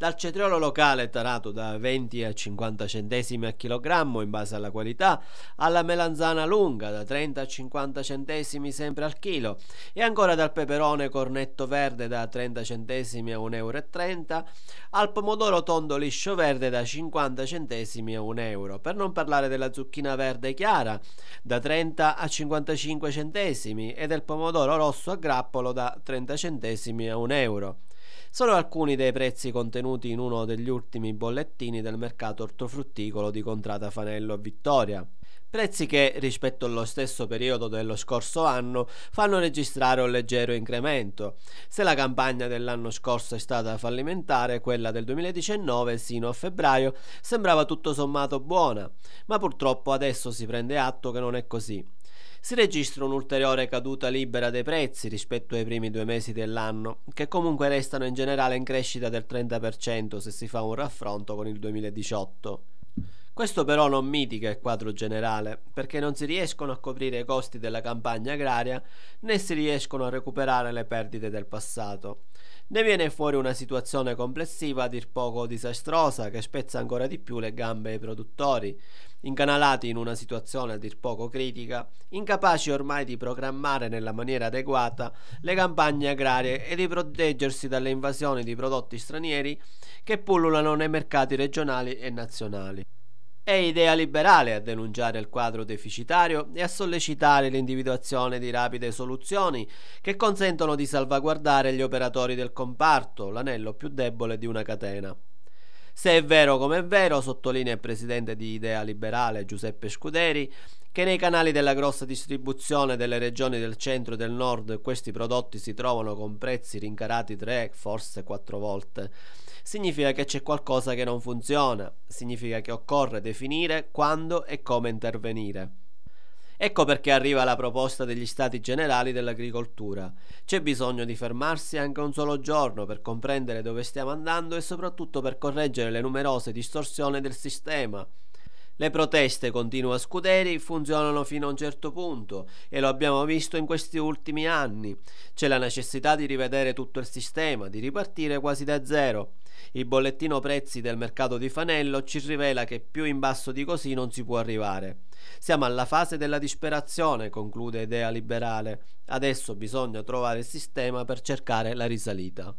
Dal cetriolo locale tarato da 20 a 50 centesimi al chilogrammo in base alla qualità, alla melanzana lunga da 30 a 50 centesimi sempre al chilo e ancora dal peperone cornetto verde da 30 centesimi a 1,30 euro, al pomodoro tondo liscio verde da 50 centesimi a 1 euro, per non parlare della zucchina verde chiara da 30 a 55 centesimi e del pomodoro rosso a grappolo da 30 centesimi a 1 euro sono alcuni dei prezzi contenuti in uno degli ultimi bollettini del mercato ortofrutticolo di Contrada Fanello a Vittoria. Prezzi che, rispetto allo stesso periodo dello scorso anno, fanno registrare un leggero incremento. Se la campagna dell'anno scorso è stata fallimentare, quella del 2019 sino a febbraio sembrava tutto sommato buona, ma purtroppo adesso si prende atto che non è così si registra un'ulteriore caduta libera dei prezzi rispetto ai primi due mesi dell'anno, che comunque restano in generale in crescita del 30% se si fa un raffronto con il 2018. Questo però non mitica il quadro generale, perché non si riescono a coprire i costi della campagna agraria né si riescono a recuperare le perdite del passato. Ne viene fuori una situazione complessiva a dir poco disastrosa che spezza ancora di più le gambe ai produttori, incanalati in una situazione a dir poco critica, incapaci ormai di programmare nella maniera adeguata le campagne agrarie e di proteggersi dalle invasioni di prodotti stranieri che pullulano nei mercati regionali e nazionali. È idea liberale a denunciare il quadro deficitario e a sollecitare l'individuazione di rapide soluzioni che consentono di salvaguardare gli operatori del comparto, l'anello più debole di una catena. Se è vero come è vero, sottolinea il presidente di Idea Liberale Giuseppe Scuderi, che nei canali della grossa distribuzione delle regioni del centro e del nord questi prodotti si trovano con prezzi rincarati tre, forse quattro volte. Significa che c'è qualcosa che non funziona, significa che occorre definire quando e come intervenire. Ecco perché arriva la proposta degli Stati Generali dell'Agricoltura. C'è bisogno di fermarsi anche un solo giorno per comprendere dove stiamo andando e soprattutto per correggere le numerose distorsioni del sistema. Le proteste, continua Scuderi, funzionano fino a un certo punto e lo abbiamo visto in questi ultimi anni. C'è la necessità di rivedere tutto il sistema, di ripartire quasi da zero. Il bollettino prezzi del mercato di Fanello ci rivela che più in basso di così non si può arrivare. Siamo alla fase della disperazione, conclude Idea Liberale. Adesso bisogna trovare il sistema per cercare la risalita.